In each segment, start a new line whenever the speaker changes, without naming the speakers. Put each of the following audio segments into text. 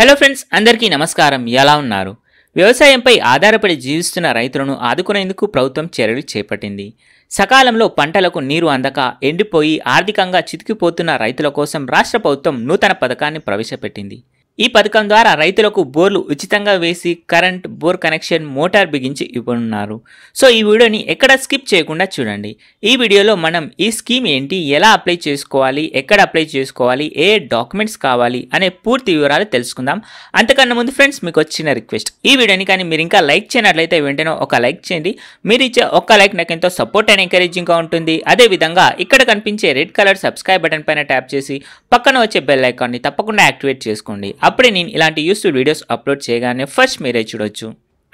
hello friends అందరికీ నమస్కారం ఎలా ఉన్నారు వ్యవసాయంపై ఆధారపడి జీవిస్తున్న రైతులను ఆదుకునేందుకు ప్రభుత్వం చర్యలు చేపట్టింది సకాలంలో పంటలకు నీరు అందక ఎండిపోయి ఆర్థికంగా చితికిపోతున్న రైతుల కోసం రాష్ట్ర ప్రభుత్వం నూతన పథకాన్ని ప్రవేశపెట్టింది ఈ పథకం ద్వారా రైతులకు బోర్లు ఉచితంగా వేసి కరెంట్ బోర్ కనెక్షన్ మోటార్ బిగించి ఇవ్వనున్నారు సో ఈ వీడియోని ఎక్కడ స్కిప్ చేయకుండా చూడండి ఈ వీడియోలో మనం ఈ స్కీమ్ ఏంటి ఎలా అప్లై చేసుకోవాలి ఎక్కడ అప్లై చేసుకోవాలి ఏ డాక్యుమెంట్స్ కావాలి అనే పూర్తి వివరాలు తెలుసుకుందాం అంతకన్నా ముందు ఫ్రెండ్స్ మీకు వచ్చిన రిక్వెస్ట్ ఈ వీడియోని కానీ మీరు ఇంకా లైక్ చేయనట్లయితే వెంటనే ఒక లైక్ చేయండి మీరు ఇచ్చే ఒక్క లైక్ నాకు ఎంతో సపోర్ట్ అండ్ ఎంకరేజింగ్గా ఉంటుంది అదేవిధంగా ఇక్కడ కనిపించే రెడ్ కలర్ సబ్స్క్రైబ్ బటన్ పైన ట్యాప్ చేసి పక్కన వచ్చే బెల్ ఐకాన్ని తప్పకుండా యాక్టివేట్ చేసుకోండి అప్పుడే నేను ఇలాంటి యూస్ఫుల్ వీడియోస్ అప్లోడ్ చేయగానే ఫస్ట్ మీరే చూడొచ్చు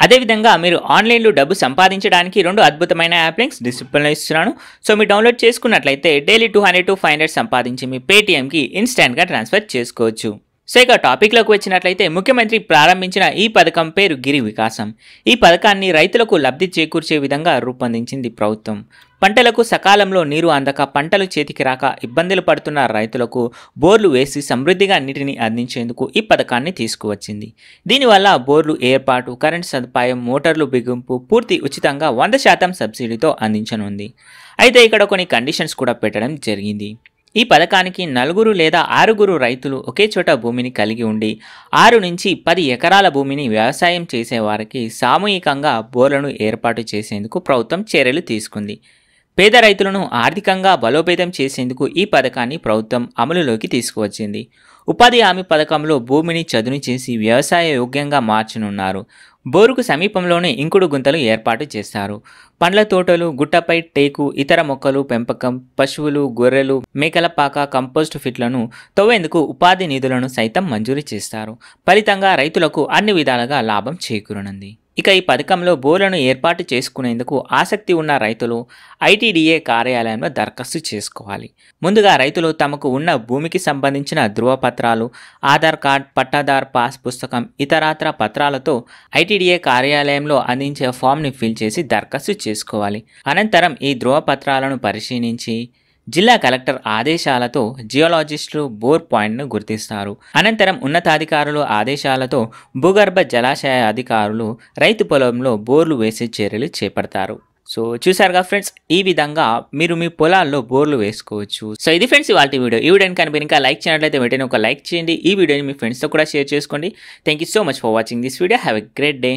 అదేవిధంగా మీరు ఆన్లైన్లో డబ్బు సంపాదించడానికి రెండు అద్భుతమైన యాప్ లింక్స్ డిస్క్రిప్షన్లో ఇస్తున్నాను సో మీరు డౌన్లోడ్ చేసుకున్నట్లయితే daily two hundred to five hundred సంపాదించి మీ పేటీఎంకి ఇన్స్టాంట్గా ట్రాన్స్ఫర్ చేసుకోవచ్చు సో ఇక టాపిక్లోకి వచ్చినట్లయితే ముఖ్యమంత్రి ప్రారంభించిన ఈ పథకం పేరు గిరి వికాసం ఈ పథకాన్ని రైతులకు లబ్ధి చేకూర్చే విధంగా రూపొందించింది ప్రభుత్వం పంటలకు సకాలంలో నీరు అందక పంటలు చేతికి రాక ఇబ్బందులు పడుతున్న రైతులకు బోర్లు వేసి సమృద్ధిగా నీటిని అందించేందుకు ఈ పథకాన్ని తీసుకువచ్చింది దీనివల్ల బోర్లు ఏర్పాటు కరెంటు సదుపాయం మోటార్లు బిగింపు పూర్తి ఉచితంగా వంద శాతం సబ్సిడీతో అందించనుంది అయితే ఇక్కడ కొన్ని కండిషన్స్ కూడా పెట్టడం జరిగింది ఈ పథకానికి నలుగురు లేదా ఆరుగురు రైతులు ఒకే చోట భూమిని కలిగి ఉండి ఆరు నుంచి పది ఎకరాల భూమిని వ్యవసాయం చేసేవారికి సామూహికంగా బోర్లను ఏర్పాటు చేసేందుకు ప్రభుత్వం చర్యలు తీసుకుంది పేద రైతులను ఆర్థికంగా బలోపేతం చేసేందుకు ఈ పథకాన్ని ప్రభుత్వం అమలులోకి తీసుకువచ్చింది ఉపాధి హామీ పథకంలో భూమిని చదును చేసి వ్యవసాయ యోగ్యంగా మార్చనున్నారు బోరుకు సమీపంలోనే ఇంకుడు గుంతలు ఏర్పాటు చేస్తారు పండ్ల తోటలు గుట్టపై టేకు ఇతర మొక్కలు పెంపకం పశువులు గొర్రెలు మేకల పాక కంపోస్ట్ ఫిట్లను తవ్వేందుకు ఉపాధి నిధులను సైతం మంజూరు చేస్తారు ఫలితంగా రైతులకు అన్ని విధాలుగా లాభం చేకూరనుంది ఇక ఈ పథకంలో బోర్లను ఏర్పాటు చేసుకునేందుకు ఆసక్తి ఉన్న రైతులు ఐటీడీఏ కార్యాలయంలో దరఖాస్తు చేసుకోవాలి ముందుగా రైతులు తమకు ఉన్న భూమికి సంబంధించిన ధృవపత్రాలు ఆధార్ కార్డ్ పట్టాదార్ పాస్ పుస్తకం ఇతరాత్ర పత్రాలతో ఐటీడీఏ కార్యాలయంలో అందించే ఫామ్ని ఫిల్ చేసి దరఖాస్తు చేసుకోవాలి అనంతరం ఈ ధృవపత్రాలను పరిశీలించి జిల్లా కలెక్టర్ ఆదేశాలతో జియోలాజిస్టులు బోర్ పాయింట్ను గుర్తిస్తారు అనంతరం ఉన్నతాధికారులు ఆదేశాలతో భూగర్భ జలాశయ అధికారులు రైతు పొలంలో బోర్లు వేసే చర్యలు చేపడతారు సో చూసారుగా ఫ్రెండ్స్ ఈ విధంగా మీరు మీ పొలాల్లో బోర్లు వేసుకోవచ్చు సో ఇది ఫ్రెండ్స్ వాళ్ళ వీడియో ఈ వీడియోని కనిపిన ఇంకా లైక్ చేసినట్లయితే వెంటనే ఒక లైక్ చేయండి ఈ వీడియోని మీ ఫ్రెండ్స్తో కూడా షేర్ చేసుకోండి thank you so much for watching this video have a great day